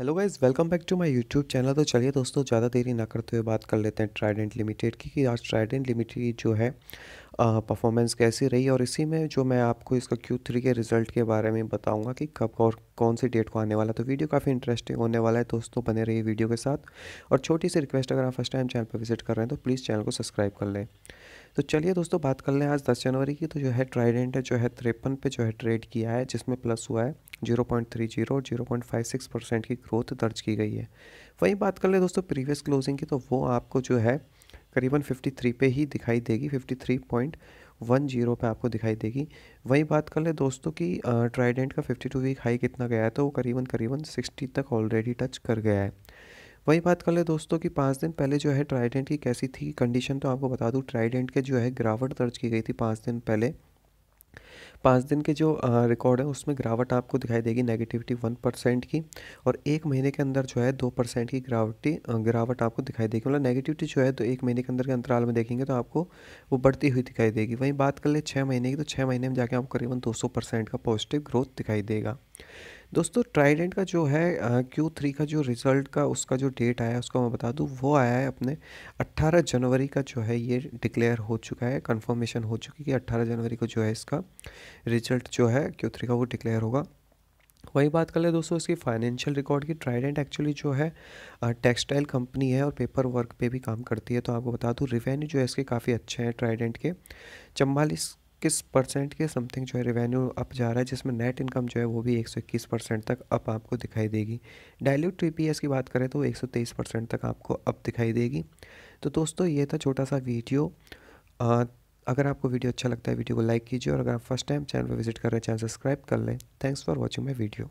hello guys welcome back to my YouTube channel तो चलिए दोस्तों ज़्यादा देरी ना करते हुए बात कर लेते हैं ट्राइडेंट लिमिटेड की कि आज ट्राइडेंट लिमिटेड जो है परफॉर्मेंस कैसी रही और इसी में जो मैं आपको इसका क्यू थ्री के रिजल्ट के बारे में बताऊंगा कि कब और कौन सी डेट को आने वाला तो वीडियो काफ़ी इंटरेस्टिंग होने वाला है दोस्तों बने रही वीडियो के साथ और छोटी सी रिक्वेस्ट अगर आप फर्स्ट टाइम चैनल पर विजिट कर रहे हैं तो प्लीज़ चैनल को सब्सक्राइब कर लें तो चलिए दोस्तों बात कर लें आज दस जनवरी की तो जो है ट्राइडेंट है जो है तिरपन पे जो है ट्रेड किया है जिसमें प्लस हुआ है जीरो पॉइंट थ्री जीरो और zero point five six percent की ग्रोथ दर्ज की गई है वहीं बात कर लें दोस्तों प्रीवियस क्लोजिंग की तो वो आपको जो है करीबन फिफ्टी थ्री पे ही दिखाई देगी fifty three point one zero पर आपको दिखाई देगी वहीं बात कर ले दोस्तों की ट्राइडेंट का फिफ्टी टू वीक हाई कितना गया है तो वो करीबन करीबन सिक्सटी तक ऑलरेडी टच कर गया है वही बात कर ले दोस्तों कि पाँच दिन पहले जो है ट्राइडेंट की कैसी थी कंडीशन तो आपको बता दूँ ट्राइडेंट के जो है गिरावट दर्ज की गई थी पाँच दिन पहले पाँच दिन के जो रिकॉर्ड है उसमें गिरावट आपको दिखाई देगी नेगेटिविटी वन परसेंट की और एक महीने के अंदर जो है दो परसेंट की गिरावटी गिरावट आपको दिखाई देगी मतलब नेगेटिविटी जो है तो एक महीने के अंदर के अंतराल में देखेंगे तो आपको वो बढ़ती हुई दिखाई देगी वहीं बात कर ले छः महीने की तो छः महीने में जाके आपको करीबन दो सौ परसेंट का पॉजिटिव ग्रोथ दिखाई देगा दोस्तों ट्राइडेंट का जो है क्यू थ्री का जो रिज़ल्ट का उसका जो डेट आया उसका मैं बता दूँ वो आया है अपने 18 जनवरी का जो है ये डिक्लेयर हो चुका है कंफर्मेशन हो चुकी है कि अट्ठारह जनवरी को जो है इसका रिज़ल्ट जो है क्यू थ्री का वो डिक्लेयर होगा वही बात कर ले दोस्तों इसकी फाइनेंशियल रिकॉर्ड की ट्राइडेंट एक्चुअली जो है टेक्सटाइल कंपनी है और पेपर वर्क पे भी काम करती है तो आपको बता दूँ रिवेन्यू जो है इसके काफ़ी अच्छे हैं ट्राइडेंट के चम्बालीस किस परसेंट के समथिंग जो है रेवेन्यू अप जा रहा है जिसमें नेट इनकम जो है वो भी 121 परसेंट तक अप आपको दिखाई देगी डायल्यूट ईपीएस की बात करें तो 123 परसेंट तक आपको अप दिखाई देगी तो दोस्तों ये था छोटा सा वीडियो आ, अगर आपको वीडियो अच्छा लगता है वीडियो को लाइक कीजिए और अगर आप फर्स्ट टाइम चैनल पर विजिट कर रहे हैं चैनल सब्सक्राइब कर लें thanks for watching my video